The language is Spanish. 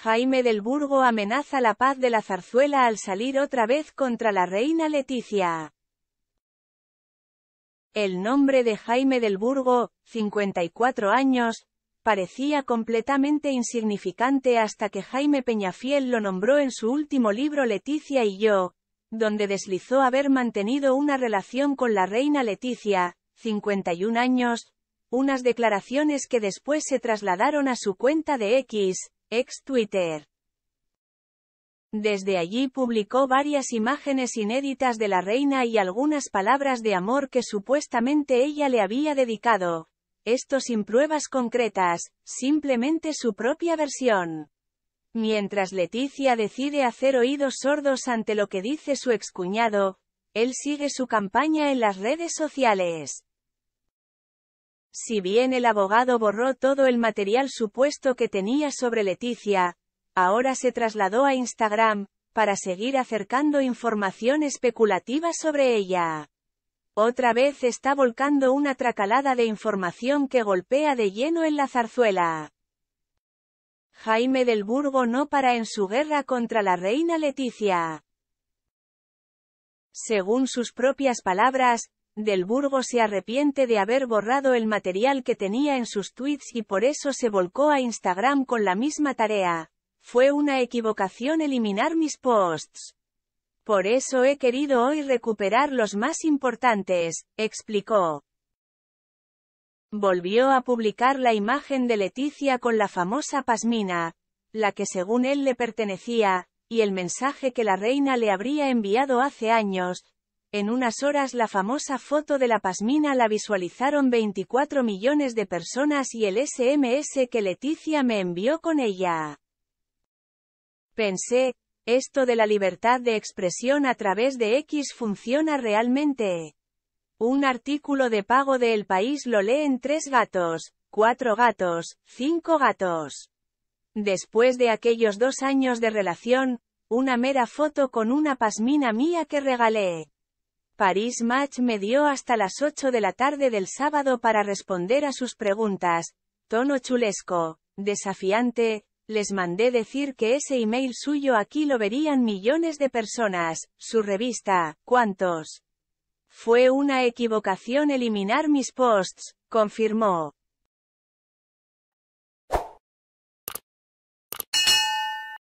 Jaime del Burgo amenaza la paz de la zarzuela al salir otra vez contra la reina Leticia. El nombre de Jaime del Burgo, 54 años, parecía completamente insignificante hasta que Jaime Peñafiel lo nombró en su último libro Leticia y yo, donde deslizó haber mantenido una relación con la reina Leticia, 51 años, unas declaraciones que después se trasladaron a su cuenta de X, ex Twitter. Desde allí publicó varias imágenes inéditas de la reina y algunas palabras de amor que supuestamente ella le había dedicado. Esto sin pruebas concretas, simplemente su propia versión. Mientras Leticia decide hacer oídos sordos ante lo que dice su excuñado, él sigue su campaña en las redes sociales. Si bien el abogado borró todo el material supuesto que tenía sobre Leticia, ahora se trasladó a Instagram, para seguir acercando información especulativa sobre ella. Otra vez está volcando una tracalada de información que golpea de lleno en la zarzuela. Jaime del Burgo no para en su guerra contra la reina Leticia. Según sus propias palabras, del Burgo se arrepiente de haber borrado el material que tenía en sus tweets y por eso se volcó a Instagram con la misma tarea. Fue una equivocación eliminar mis posts. Por eso he querido hoy recuperar los más importantes, explicó. Volvió a publicar la imagen de Leticia con la famosa pasmina, la que según él le pertenecía, y el mensaje que la reina le habría enviado hace años, en unas horas la famosa foto de la pasmina la visualizaron 24 millones de personas y el SMS que Leticia me envió con ella. Pensé, esto de la libertad de expresión a través de X funciona realmente. Un artículo de pago de El País lo leen tres gatos, cuatro gatos, cinco gatos. Después de aquellos dos años de relación, una mera foto con una pasmina mía que regalé. Paris Match me dio hasta las 8 de la tarde del sábado para responder a sus preguntas. Tono chulesco, desafiante, les mandé decir que ese email suyo aquí lo verían millones de personas, su revista, ¿cuántos? Fue una equivocación eliminar mis posts, confirmó.